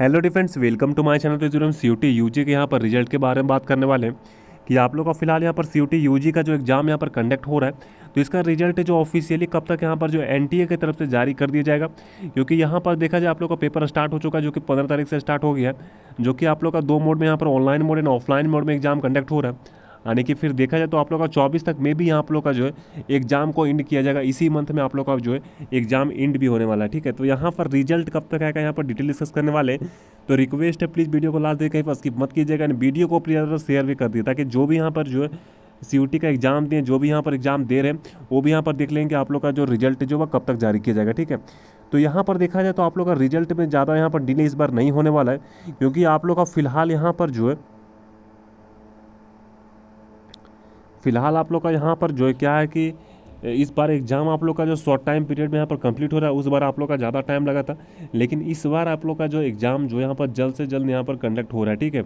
hello dear friends welcome to my channel तो जो हम C U T U G के यहाँ पर रिजल्ट के बारे में बात करने वाले हैं कि आप लोग का फिलहाल यहाँ पर C U T U G का जो एग्ज़ाम यहाँ पर कंडक्ट हो रहा है तो इसका रिजल्ट जो ऑफिशियली कब तक यहाँ पर जो एन टी ए की तरफ से जारी कर दिया जाएगा क्योंकि यहाँ पर देखा जाए आप लोग का पेपर स्टार्ट हो चुका है जो कि पंद्रह तारीख से स्टार्ट हो गया है जो कि आप लोग का दो मोड में यहाँ पर online mode and offline mode में एग्जाम कंडक्ट हो रहा है यानी कि फिर देखा जाए तो आप लोग का चौबीस तक में भी यहाँ आप लोग का जो है एग्ज़ाम को एंड किया जाएगा इसी मंथ में आप लोग का जो है एग्ज़ाम एंड भी होने वाला है ठीक है तो यहाँ पर रिजल्ट कब तक आएगा यहाँ पर डिटेल डिस्कस करने वाले तो रिक्वेस्ट है प्लीज़ वीडियो को लास्ट देखें कहीं स्किप मत कीजिएगा यानी वीडियो को प्लीज़ ज़्यादा शेयर भी कर दिए ताकि जो भी यहाँ पर जो है सी का एग्ज़ाम दें जो भी यहाँ पर एग्ज़ाम दे रहे हैं वो भी यहाँ पर देख लेंगे आप लोग का जो रिजल्ट जो है कब तक जारी किया जाएगा ठीक है तो यहाँ पर देखा जाए तो आप लोग का रिजल्ट में ज़्यादा यहाँ पर डिले इस बार नहीं होने वाला है क्योंकि आप लोग का फिलहाल यहाँ पर जो है फिलहाल आप लोग का यहाँ पर जो क्या है कि इस बार एग्जाम आप लोग का जो शॉर्ट टाइम पीरियड में यहाँ पर कंप्लीट हो रहा है उस बार आप लोग का ज़्यादा टाइम लगा था लेकिन इस बार आप लोग का जो एग्ज़ाम जो यहाँ पर जल्द से जल्द यहाँ पर कंडक्ट हो रहा है ठीक है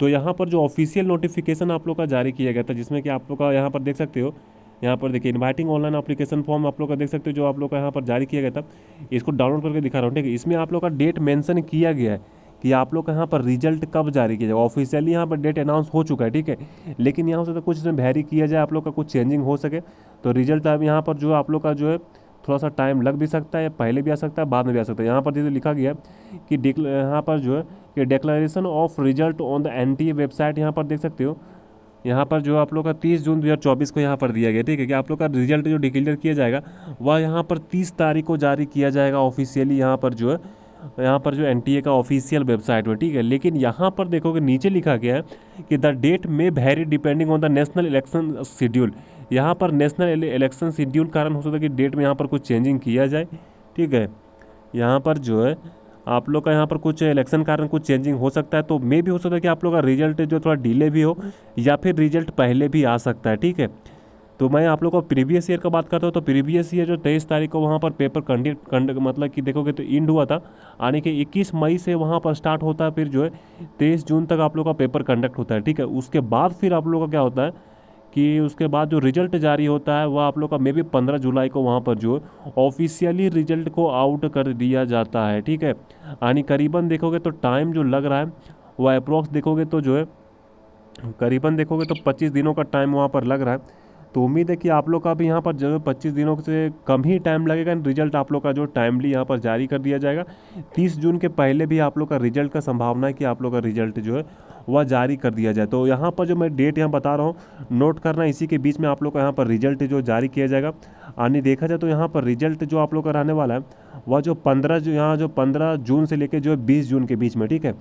तो यहाँ पर जो ऑफिशियल नोटिफिकेशन आप लोग का जारी किया गया था जिसमें कि आप लोग का यहाँ पर देख सकते हो यहाँ पर देखिए इन्वाइटिंग ऑनलाइन अप्लीकेशन फॉर्म आप लोग का देख सकते हो जो आप लोग का यहाँ पर जारी किया गया था इसको डाउनलोड करके दिखा रहा हूँ ठीक है इसमें आप लोग का डेट मैंसन किया गया है कि आप लोग का यहाँ पर रिजल्ट कब जारी किया जाएगा ऑफिशियली यहाँ पर डेट अनाउंस हो चुका है ठीक है लेकिन यहाँ से तो कुछ इसमें वेरी किया जाए आप लोग का कुछ चेंजिंग हो सके तो रिजल्ट अब यहाँ पर जो आप लोग का जो है थोड़ा सा टाइम लग भी सकता है पहले भी आ सकता है बाद में भी आ सकता है यहाँ पर जैसे लिखा गया कि यहाँ पर जो है कि declaration of result on the N website यहाँ पर देख सकते हो यहाँ पर जो आप लोग का 30 जून 2024 को यहाँ पर दिया गया ठीक है कि आप लोग का रिजल्ट जो डिक्लेयर किया जाएगा वह यहाँ पर 30 तारीख को जारी किया जाएगा ऑफिशियली यहाँ पर जो है तो यहाँ पर जो एन का ऑफिशियल वेबसाइट में ठीक है लेकिन यहाँ पर देखोगे नीचे लिखा गया है कि the date may vary depending on the national election schedule यहाँ पर नेशनल इलेक्शन शेड्यूल कारण हो सकता है कि डेट में यहाँ पर कुछ चेंजिंग किया जाए ठीक है यहाँ पर जो है आप लोग का यहाँ पर कुछ इलेक्शन कारण कुछ चेंजिंग हो सकता है तो मे भी हो सकता है कि आप लोग का रिजल्ट जो थोड़ा डिले भी हो या फिर रिजल्ट पहले भी आ सकता है ठीक है तो मैं आप लोग को प्रीवियस ईयर का बात करता हूँ तो प्रीवियस ईयर जो तेईस तारीख को वहाँ पर पेपर कंडक्ट कंड मतलब कि देखोगे तो इंड हुआ था यानी कि इक्कीस मई से वहाँ पर स्टार्ट होता है फिर जो है तेईस जून तक आप लोग का पेपर कंडक्ट होता है ठीक है उसके बाद फिर आप लोग का क्या होता है कि उसके बाद जो रिजल्ट जारी होता है वह आप लोग का मे बी पंद्रह जुलाई को वहाँ पर जो ऑफिशियली रिजल्ट को आउट कर दिया जाता है ठीक है यानी करीबन देखोगे तो टाइम जो लग रहा है वह अप्रोक्स देखोगे तो जो है करीबन देखोगे तो पच्चीस दिनों का टाइम वहाँ पर लग रहा है तो उम्मीद है कि आप लोग का भी यहाँ पर जरूर पच्चीस दिनों से कम ही टाइम लगेगा रिजल्ट आप लोग का जो टाइमली यहाँ पर जारी कर दिया जाएगा तीस जून के पहले भी आप लोग का रिजल्ट का संभावना है कि आप लोग का रिजल्ट जो है वह जारी कर दिया जाए तो यहाँ पर जो मैं डेट यहाँ बता रहा हूँ नोट करना इसी के बीच में आप लोग का यहाँ पर रिजल्ट जो जारी किया जाएगा यानी देखा जाए तो यहाँ पर रिजल्ट जो आप लोग का रहने वाला है वह जो पंद्रह जो यहाँ जो पंद्रह जून से लेकर जो है बीस जून के बीच में ठीक है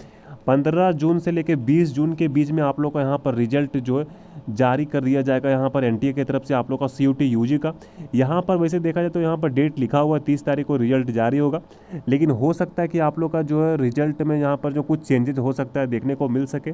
पंद्रह जून से लेकर बीस जून के बीच में आप लोग का यहाँ पर रिजल्ट जो है जारी कर दिया जाएगा यहाँ पर एन की तरफ से आप लोग का सी यू टी का यहाँ पर वैसे देखा जाए तो यहाँ पर डेट लिखा हुआ है तीस तारीख को रिजल्ट जारी होगा लेकिन हो सकता है कि आप लोग का जो है रिजल्ट में यहाँ पर जो कुछ चेंजेज हो सकता है देखने को मिल सके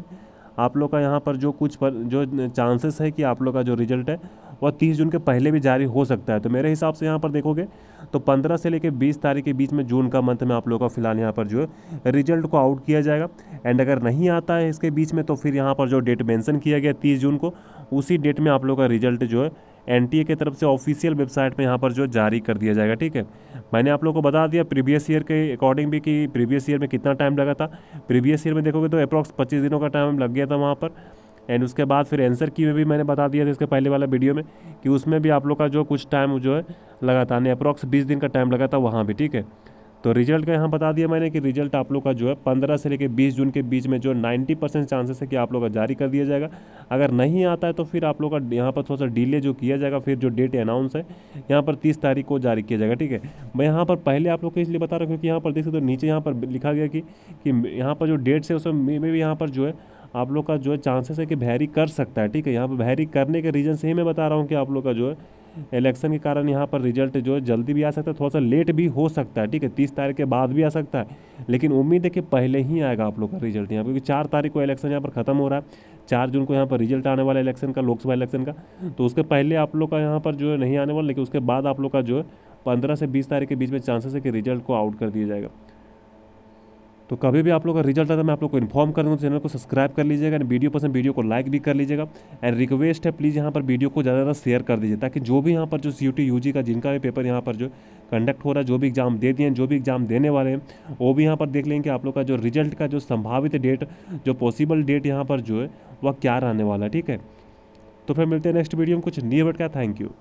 आप लोग का यहाँ पर जो कुछ पर जो चांसेस है कि आप लोग का जो रिजल्ट है और तीस जून के पहले भी जारी हो सकता है तो मेरे हिसाब से यहाँ पर देखोगे तो पंद्रह से लेकर बीस तारीख के बीच में जून का मंथ में आप लोगों का फिलहाल यहाँ पर जो है रिजल्ट को आउट किया जाएगा एंड अगर नहीं आता है इसके बीच में तो फिर यहाँ पर जो डेट मैंसन किया गया तीस जून को उसी डेट में आप लोगों का रिजल्ट जो है एन की तरफ से ऑफिशियल वेबसाइट पे यहाँ पर जो जारी कर दिया जाएगा ठीक है मैंने आप लोगों को बता दिया प्रीवियस ईयर के अकॉर्डिंग भी कि प्रीवियस ईयर में कितना टाइम लगा था प्रीवियस ईयर में देखोगे तो अप्रॉक्स पच्चीस दिनों का टाइम लग गया था वहाँ पर एंड उसके बाद फिर एंसर की में भी मैंने बता दिया था इसके पहले वाला वीडियो में कि उसमें भी आप लोग का जो कुछ टाइम जो है लगा था अप्रॉक्स बीस दिन का टाइम लगा था वहाँ भी ठीक है तो रिजल्ट का यहाँ बता दिया मैंने कि रिजल्ट आप लोग का जो है पंद्रह से लेकर बीस जून के बीच में जो नाइन्टी परसेंट चांसेस है कि आप लोग का जारी कर दिया जाएगा अगर नहीं आता है तो फिर आप लोग का यहाँ पर थोड़ा सा डिले जो किया जाएगा फिर जो डेट अनाउंस है यहाँ पर तीस तारीख को जारी किया जाएगा ठीक है मैं यहाँ पर पहले आप लोग को इसलिए बता रहा हूँ क्योंकि यहाँ पर देख सकते हो नीचे यहाँ पर लिखा गया कि, कि यहाँ पर जो डेट्स है उसमें में भी यहाँ पर जो है आप लोग का जो है चांसेस है कि भैरी कर सकता है ठीक है यहाँ पर भैरी करने के रीज़न से ही मैं बता रहा हूँ कि आप लोग का जो है इलेक्शन के कारण यहाँ पर रिजल्ट जो है जल्दी भी आ सकता है थोड़ा सा लेट भी हो सकता है ठीक है तीस तारीख के बाद भी आ सकता है लेकिन उम्मीद है कि पहले ही आएगा आप लोग का रिजल्ट यहाँ पर क्योंकि चार तारीख को इलेक्शन यहाँ पर ख़त्म हो रहा है चार जून को यहाँ पर रिजल्ट आने वाला इलेक्शन का लोकसभा इलेक्शन का तो उसके पहले आप लोग का यहाँ पर जो है नहीं आने वाला लेकिन उसके बाद आप लोग का जो है पंद्रह से बीस तारीख के बीच में चांसेस है कि रिजल्ट को आउट कर दिया जाएगा तो कभी भी आप लोग का रिजल्ट आता है मैं आप लोग को इन्फॉर्म कर दूँगा चैनल तो को सब्सक्राइब कर लीजिएगा एंड वीडियो पसंद वीडियो को लाइक भी कर लीजिएगा एंड रिक्वेस्ट है प्लीज़ यहाँ पर वीडियो को ज़्यादा ज़्यादा शेयर कर दीजिए ताकि जो भी यहाँ पर जो सी यू का जिनका भी पेपर यहाँ पर जो कंडक्ट हो रहा है जो भी एग्ज़ाम दे दिए जो भी एग्ज़ाम देने वाले हैं वो भी यहाँ पर देख लेंगे कि आप लोग का जो रिजल्ट का जो संभावित डेट जो पॉसिबल डेट यहाँ पर जो है वह क्या रहने वाला है ठीक है तो फिर मिलते हैं नेक्स्ट वीडियो में कुछ नियर बट का थैंक यू